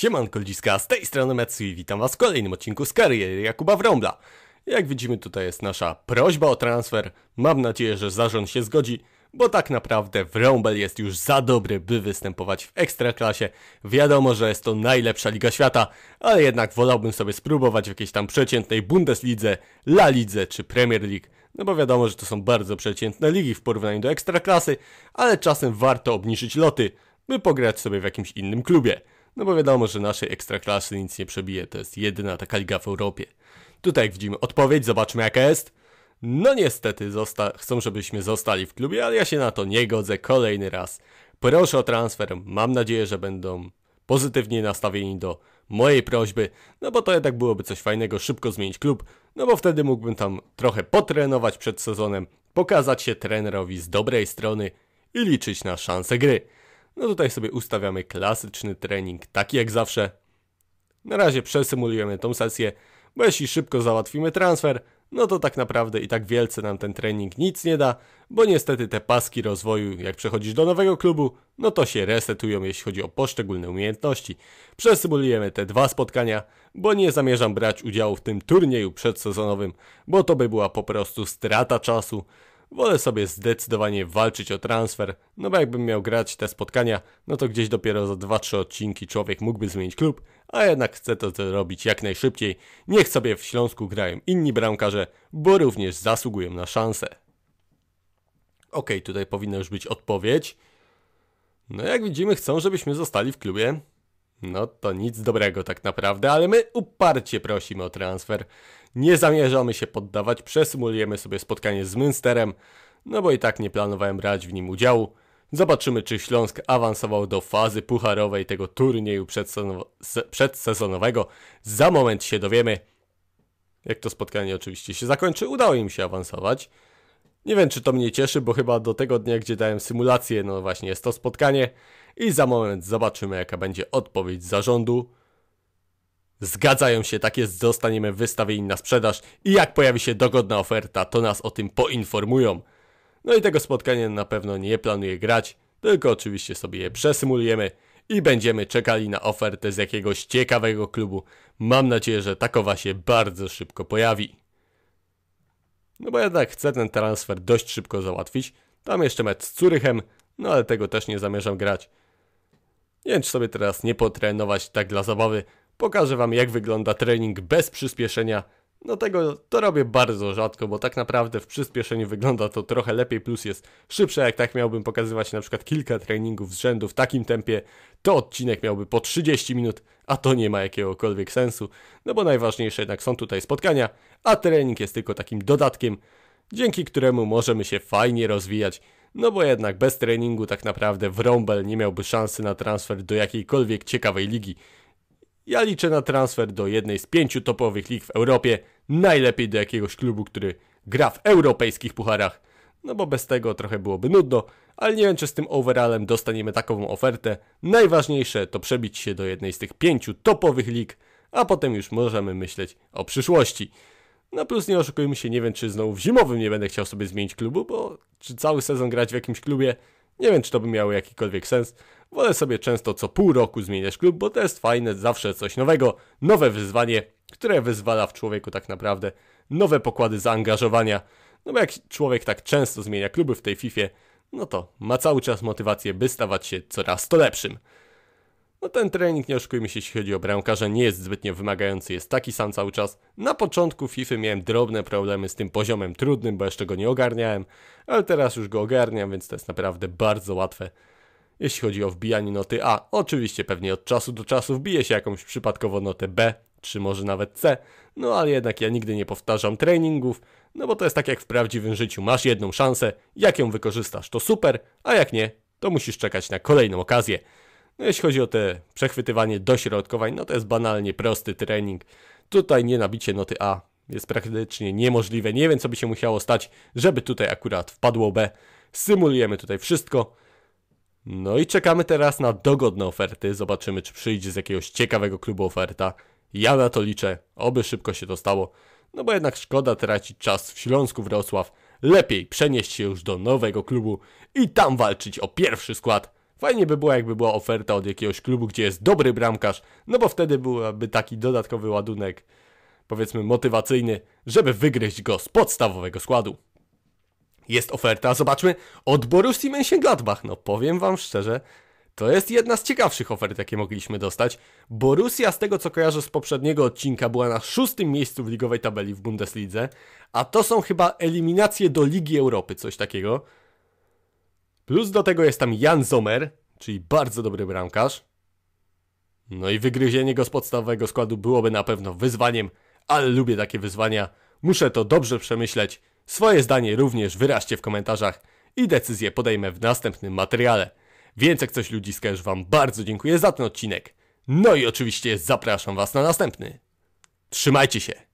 Siemanko Liska, z tej strony Metsui, witam was w kolejnym odcinku z kariery Jakuba Wrąbla. Jak widzimy tutaj jest nasza prośba o transfer, mam nadzieję, że zarząd się zgodzi, bo tak naprawdę Wrąbel jest już za dobry, by występować w Ekstraklasie. Wiadomo, że jest to najlepsza liga świata, ale jednak wolałbym sobie spróbować w jakiejś tam przeciętnej Bundeslidze, La Lidze czy Premier League. No bo wiadomo, że to są bardzo przeciętne ligi w porównaniu do Ekstraklasy, ale czasem warto obniżyć loty, by pograć sobie w jakimś innym klubie. No bo wiadomo, że naszej ekstraklasy nic nie przebije, to jest jedyna taka liga w Europie. Tutaj widzimy odpowiedź, zobaczmy jaka jest. No niestety, zosta- chcą żebyśmy zostali w klubie, ale ja się na to nie godzę kolejny raz. Proszę o transfer, mam nadzieję, że będą pozytywnie nastawieni do mojej prośby, no bo to jednak byłoby coś fajnego, szybko zmienić klub, no bo wtedy mógłbym tam trochę potrenować przed sezonem, pokazać się trenerowi z dobrej strony i liczyć na szanse gry. No tutaj sobie ustawiamy klasyczny trening, taki jak zawsze. Na razie przesymulujemy tą sesję, bo jeśli szybko załatwimy transfer, no to tak naprawdę i tak wielce nam ten trening nic nie da, bo niestety te paski rozwoju, jak przechodzisz do nowego klubu, no to się resetują, jeśli chodzi o poszczególne umiejętności. Przesymulujemy te dwa spotkania, bo nie zamierzam brać udziału w tym turnieju przedsezonowym, bo to by była po prostu strata czasu. Wolę sobie zdecydowanie walczyć o transfer, no bo jakbym miał grać te spotkania, no to gdzieś dopiero za 2-3 odcinki człowiek mógłby zmienić klub, a jednak chcę to zrobić jak najszybciej. Niech sobie w Śląsku grają inni bramkarze, bo również zasługują na szansę. Ok, tutaj powinna już być odpowiedź. No jak widzimy, chcą, żebyśmy zostali w klubie no to nic dobrego tak naprawdę, ale my uparcie prosimy o transfer. Nie zamierzamy się poddawać, przesymulujemy sobie spotkanie z Münsterem, no bo i tak nie planowałem brać w nim udziału. Zobaczymy, czy Śląsk awansował do fazy pucharowej tego turnieju przedsezonowego. Za moment się dowiemy, jak to spotkanie oczywiście się zakończy. Udało im się awansować. Nie wiem, czy to mnie cieszy, bo chyba do tego dnia, gdzie dałem symulację, no właśnie jest to spotkanie i za moment zobaczymy, jaka będzie odpowiedź zarządu. Zgadzają się, tak jest, zostaniemy wystawieni na sprzedaż i jak pojawi się dogodna oferta, to nas o tym poinformują. No i tego spotkania na pewno nie planuję grać, tylko oczywiście sobie je przesymulujemy i będziemy czekali na ofertę z jakiegoś ciekawego klubu. Mam nadzieję, że takowa się bardzo szybko pojawi no bo jednak chcę ten transfer dość szybko załatwić. Tam jeszcze mecz z Curychem, no ale tego też nie zamierzam grać. Nie wiem, czy sobie teraz nie potrenować tak dla zabawy. Pokażę Wam, jak wygląda trening bez przyspieszenia. No tego to robię bardzo rzadko, bo tak naprawdę w przyspieszeniu wygląda to trochę lepiej, plus jest szybsze. Jak tak miałbym pokazywać na przykład kilka treningów z rzędu w takim tempie, to odcinek miałby po 30 minut, a to nie ma jakiegokolwiek sensu, no bo najważniejsze jednak są tutaj spotkania a trening jest tylko takim dodatkiem, dzięki któremu możemy się fajnie rozwijać, no bo jednak bez treningu tak naprawdę Wrąbel nie miałby szansy na transfer do jakiejkolwiek ciekawej ligi. Ja liczę na transfer do jednej z pięciu topowych lig w Europie, najlepiej do jakiegoś klubu, który gra w europejskich pucharach, no bo bez tego trochę byłoby nudno, ale nie wiem czy z tym overallem dostaniemy takową ofertę. Najważniejsze to przebić się do jednej z tych pięciu topowych lig, a potem już możemy myśleć o przyszłości. No plus nie oszukujmy się, nie wiem czy znowu w zimowym nie będę chciał sobie zmienić klubu, bo czy cały sezon grać w jakimś klubie, nie wiem czy to by miało jakikolwiek sens. Wolę sobie często co pół roku zmieniać klub, bo to jest fajne, zawsze coś nowego, nowe wyzwanie, które wyzwala w człowieku tak naprawdę nowe pokłady zaangażowania. No bo jak człowiek tak często zmienia kluby w tej FIFA, no to ma cały czas motywację, by stawać się coraz to lepszym. No ten trening, nie oszukujmy się, jeśli chodzi o bramkarza, nie jest zbytnio wymagający, jest taki sam cały czas. Na początku FIFA miałem drobne problemy z tym poziomem trudnym, bo jeszcze go nie ogarniałem, ale teraz już go ogarniam, więc to jest naprawdę bardzo łatwe. Jeśli chodzi o wbijanie noty A, oczywiście pewnie od czasu do czasu wbije się jakąś przypadkowo notę B, czy może nawet C, no ale jednak ja nigdy nie powtarzam treningów, no bo to jest tak jak w prawdziwym życiu, masz jedną szansę, jak ją wykorzystasz to super, a jak nie, to musisz czekać na kolejną okazję. No, jeśli chodzi o te przechwytywanie dośrodkowań, no to jest banalnie prosty trening. Tutaj nie nabicie noty A jest praktycznie niemożliwe. Nie wiem, co by się musiało stać, żeby tutaj akurat wpadło B. Symulujemy tutaj wszystko. No i czekamy teraz na dogodne oferty. Zobaczymy, czy przyjdzie z jakiegoś ciekawego klubu oferta. Ja na to liczę, oby szybko się to stało. No bo jednak szkoda tracić czas w Śląsku Wrocław. Lepiej przenieść się już do nowego klubu i tam walczyć o pierwszy skład. Fajnie by było, jakby była oferta od jakiegoś klubu, gdzie jest dobry bramkarz, no bo wtedy byłaby taki dodatkowy ładunek, powiedzmy motywacyjny, żeby wygryźć go z podstawowego składu. Jest oferta, zobaczmy, od Borussii Mönchengladbach. No powiem wam szczerze, to jest jedna z ciekawszych ofert, jakie mogliśmy dostać. Borussia, z tego co kojarzę z poprzedniego odcinka, była na szóstym miejscu w ligowej tabeli w Bundeslidze, a to są chyba eliminacje do Ligi Europy, coś takiego. Plus do tego jest tam Jan Zomer, czyli bardzo dobry bramkarz. No i wygryzienie go z podstawowego składu byłoby na pewno wyzwaniem, ale lubię takie wyzwania. Muszę to dobrze przemyśleć. Swoje zdanie również wyraźcie w komentarzach i decyzję podejmę w następnym materiale. Więc jak coś ludziska już Wam bardzo dziękuję za ten odcinek. No i oczywiście zapraszam Was na następny. Trzymajcie się!